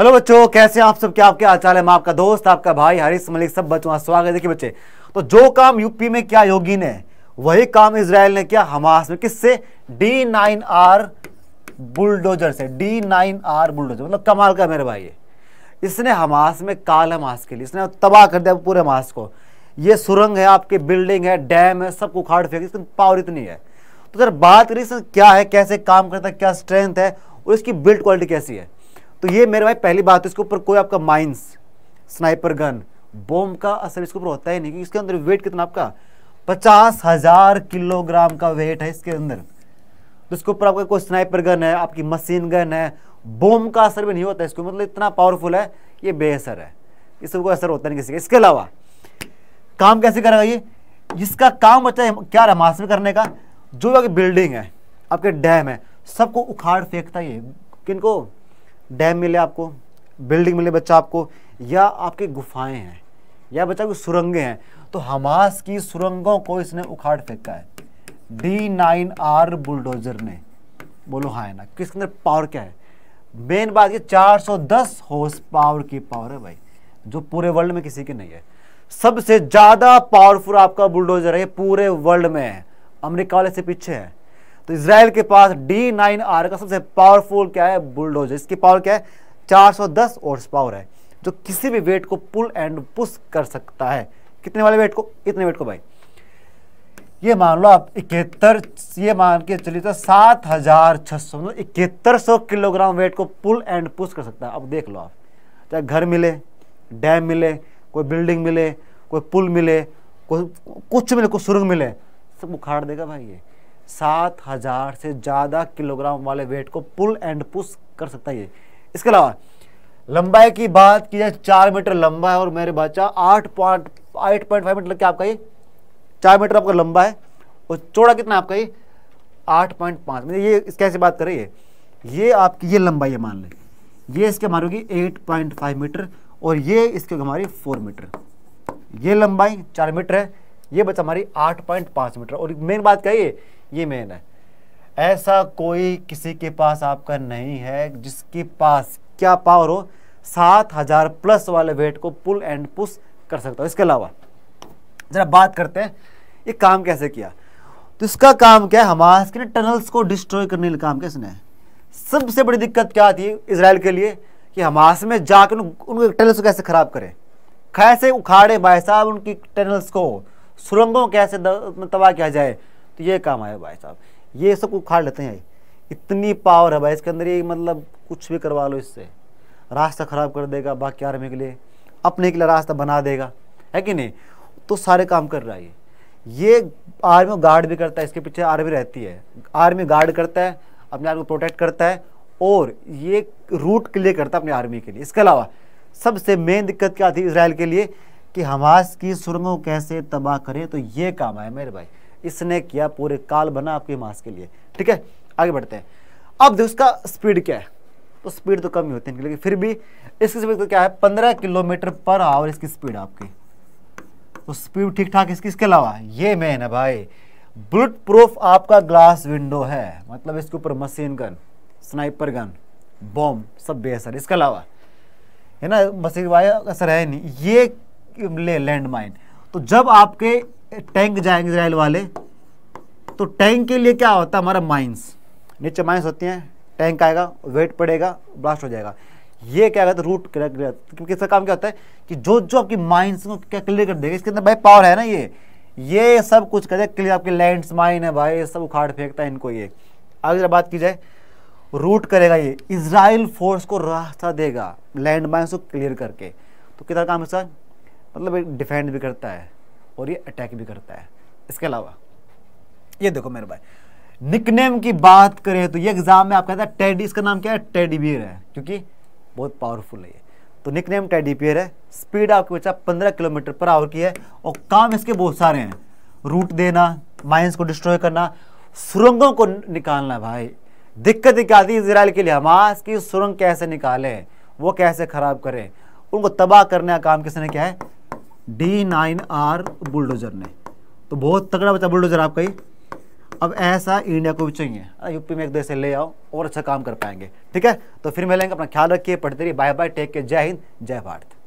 hello बच्चों कैसे आप सब क्या आपके आचार है मैं आपका दोस्त आपका भाई हरीश मलिक सब बच्चों का स्वागत है देखिए बच्चे तो जो काम यूपी में क्या योगी ने वही काम इसराइल ने किया हमास में किससे डी नाइन आर बुलडोजर से डी नाइन आर बुलडोजर मतलब कमाल का मेरे भाई ये इसने हमास में काल हमास के लिए इसने तबाह कर दिया पूरे हमास को ये सुरंग है आपके बिल्डिंग है डैम है सबको उखाड़ फेंक इसकी पावर इतनी है तो सर बात करिए इसमें क्या है कैसे काम करता है क्या स्ट्रेंथ है और इसकी बिल्ड क्वालिटी कैसी है तो ये मेरे भाई पहली बात तो इसके ऊपर कोई आपका माइंस स्नाइपर गन बॉम्ब का असर इसके ऊपर होता ही नहीं कि इसके अंदर वेट कितना आपका पचास हजार किलोग्राम का वेट है इसके अंदर तो इसके ऊपर आपका कोई स्नाइपर गन है आपकी मशीन गन है बॉम्ब का असर भी नहीं होता इसको मतलब इतना पावरफुल है ये बेअसर है इस सबको असर होता नहीं किसी का इसके अलावा काम कैसे करेगा ये इसका काम बचा है क्या रहा मास में करने का जो आपकी बिल्डिंग है आपके डैम है सबको उखाड़ फेंकता है किनको डैम मिले आपको बिल्डिंग मिले बच्चा आपको या आपके गुफाएं हैं या बच्चा कोई सुरंगें हैं तो हमास की सुरंगों को इसने उखाड़ फेंका है डी नाइन आर बुलडोजर ने बोलो हाँ ना किसके अंदर पावर क्या है मेन बात ये 410 होस पावर की पावर है भाई जो पूरे वर्ल्ड में किसी की नहीं है सबसे ज़्यादा पावरफुल आपका बुलडोजर है पूरे वर्ल्ड में है अमरीका वाले से पीछे है तो इसराइल के पास डी नाइन आर का सबसे पावरफुल क्या है बुलडोजर इसकी पावर क्या है 410 हॉर्स पावर है जो किसी भी वेट को पुल एंड पुश कर सकता है कितने वाले वेट को इतने वेट को भाई ये मान लो आप इकहत्तर ये मान के चलिए तो सात हजार छह सौ मतलब इकहत्तर सौ किलोग्राम वेट को पुल एंड पुश कर सकता है अब देख लो आप चाहे घर मिले डैम मिले कोई बिल्डिंग मिले कोई पुल मिले कोई कुछ मिले कुछ सुरंग मिले सब उखाड़ देगा भाई ये सात हज़ार से ज़्यादा किलोग्राम वाले वेट को पुल एंड पुश कर सकता है इसके अलावा लंबाई की बात की जाए चार मीटर लंबा है और मेरे बच्चा आठ पॉइंट आठ पॉइंट फाइव मीटर क्या आपका ये चार मीटर आपका लंबा है और चौड़ा कितना आपका ये आठ पॉइंट पाँच मतलब ये कैसे बात कर रही है ये आपकी ये लंबाई है मान लें ये इसके हमारी होगी एट पॉइंट फाइव मीटर और ये इसके हमारी फोर मीटर ये लंबाई चार मीटर है ये बचा हमारी 8.5 मीटर और मेन बात कही है ये मेन है ऐसा कोई किसी के पास आपका नहीं है जिसके पास क्या पावर हो सात हजार प्लस वाले वेट को पुल एंड पुश कर सकता हो इसके अलावा जरा बात करते हैं ये काम कैसे किया तो इसका काम क्या है हमास के टनल्स को डिस्ट्रॉय करने का काम कैसे सबसे बड़ी दिक्कत क्या थी इसराइल के लिए कि हमास में जाकर उनके टनल्स को कैसे खराब करें कैसे उखाड़े भाई साहब उनकी टनल्स को सुरंगों कैसे तबाह किया जाए तो ये काम आया भाई साहब ये सब उखाड़ लेते हैं इतनी पावर है भाई इसके अंदर ये मतलब कुछ भी करवा लो इससे रास्ता ख़राब कर देगा बाकी आर्मी के लिए अपने के लिए रास्ता बना देगा है कि नहीं तो सारे काम कर रहा है ये ये आर्मी गार्ड भी करता है इसके पीछे आर्मी रहती है आर्मी गार्ड करता है अपने आप को प्रोटेक्ट करता है और ये रूट क्लियर करता है अपने आर्मी के लिए इसके अलावा सबसे मेन दिक्कत क्या थी इसराइल के लिए कि हमास की सुरंगों कैसे तबाह करें तो ये काम है मेरे भाई इसने किया पूरे काल बना आपके मास के लिए ठीक है आगे बढ़ते हैं अब देखो इसका स्पीड क्या है तो स्पीड तो कम ही होती है लेकिन फिर भी इसकी स्पीड तो क्या है पंद्रह किलोमीटर पर आवर इसकी स्पीड आपकी तो स्पीड ठीक ठाक इसकी इसके अलावा ये मेन है भाई बुलेट प्रूफ आपका ग्लास विंडो है मतलब इसके ऊपर machine gun sniper gun bomb सब बेहसर इसके अलावा है ना मशीन वाया असर है नहीं ये ले लैंड माइन तो जब आपके टैंक जाएंगे इसराइल वाले तो टैंक के लिए क्या होता है हमारा माइंस नीचे माइंस होती हैं टैंक आएगा वेट पड़ेगा ब्लास्ट हो जाएगा ये क्या कहते हैं रूट क्योंकि इसका काम क्या होता है कि जो जो आपकी माइंस को क्या क्लियर कर देगा इसके अंदर भाई पावर है ना ये ये सब कुछ कर क्लियर आपके लैंड माइन है भाई सब उखाड़ फेंकता है इनको ये अगर बात की जाए रूट करेगा ये इसराइल फोर्स को रास्ता देगा लैंड माइन्स को क्लियर करके तो कितना काम है सर मतलब एक डिफेंड भी करता है और ये अटैक भी करता है इसके अलावा ये देखो मेरे भाई निकनेम की बात करें तो ये एग्जाम में आप कहता है टेडी इसका नाम क्या है टेडी बियर है क्योंकि बहुत पावरफुल है ये तो निकनेम टेडी बियर है स्पीड आपके बच्चा पंद्रह किलोमीटर पर आवर की है और काम इसके बहुत सारे हैं रूट देना माइंस को डिस्ट्रॉय करना सुरंगों को निकालना भाई दिक्कत क्या आती है इसराइल के लिए हमास की सुरंग कैसे निकालें वो कैसे ख़राब करें उनको तबाह करने का काम किसने क्या है डी नाइन आर बुलडोजर ने तो बहुत तगड़ा बचा बुलडोजर आपका ही अब ऐसा इंडिया को भी चाहिए यूपी में एक देश से ले आओ और अच्छा काम कर पाएंगे ठीक है तो फिर मिलेंगे अपना ख्याल रखिए पढ़ते रहिए बाय बाय टेक के जय हिंद जय भारत